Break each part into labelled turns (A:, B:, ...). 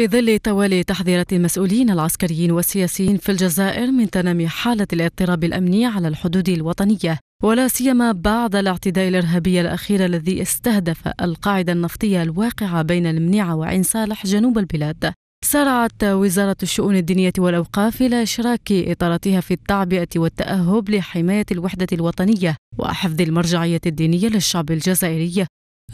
A: في ظل توالي تحذيرات المسؤولين العسكريين والسياسيين في الجزائر من تنامي حالة الاضطراب الأمني على الحدود الوطنية ولا سيما بعد الاعتداء الإرهابي الأخير الذي استهدف القاعدة النفطية الواقعة بين المنيعة وعين صالح جنوب البلاد سارعت وزارة الشؤون الدينية والأوقاف إلى إشراك إطاراتها في التعبئة والتأهب لحماية الوحدة الوطنية وحفظ المرجعية الدينية للشعب الجزائري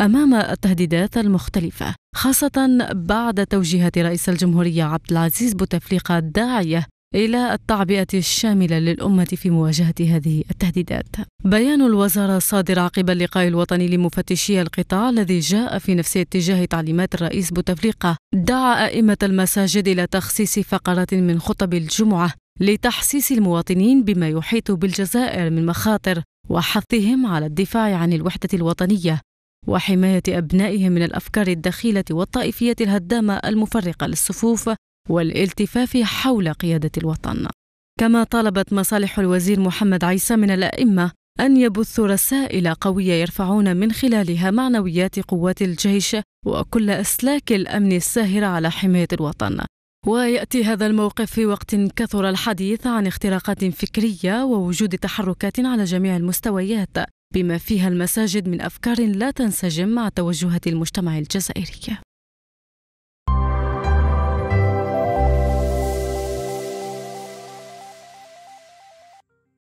A: امام التهديدات المختلفه خاصه بعد توجيهات رئيس الجمهوريه عبد العزيز بوتفليقه الداعيه الى التعبئه الشامله للامه في مواجهه هذه التهديدات. بيان الوزاره صادر عقب اللقاء الوطني لمفتشي القطاع الذي جاء في نفس اتجاه تعليمات الرئيس بوتفليقه دعا ائمه المساجد الى تخصيص فقرات من خطب الجمعه لتحسيس المواطنين بما يحيط بالجزائر من مخاطر وحثهم على الدفاع عن الوحده الوطنيه وحماية أبنائهم من الأفكار الدخيلة والطائفية الهدامة المفرقة للصفوف والالتفاف حول قيادة الوطن. كما طالبت مصالح الوزير محمد عيسى من الأئمة أن يبثوا رسائل قوية يرفعون من خلالها معنويات قوات الجيش وكل أسلاك الأمن الساهرة على حماية الوطن. ويأتي هذا الموقف في وقت كثر الحديث عن اختراقات فكرية ووجود تحركات على جميع المستويات بما فيها المساجد من أفكار لا تنسجم مع توجهات المجتمع الجزائري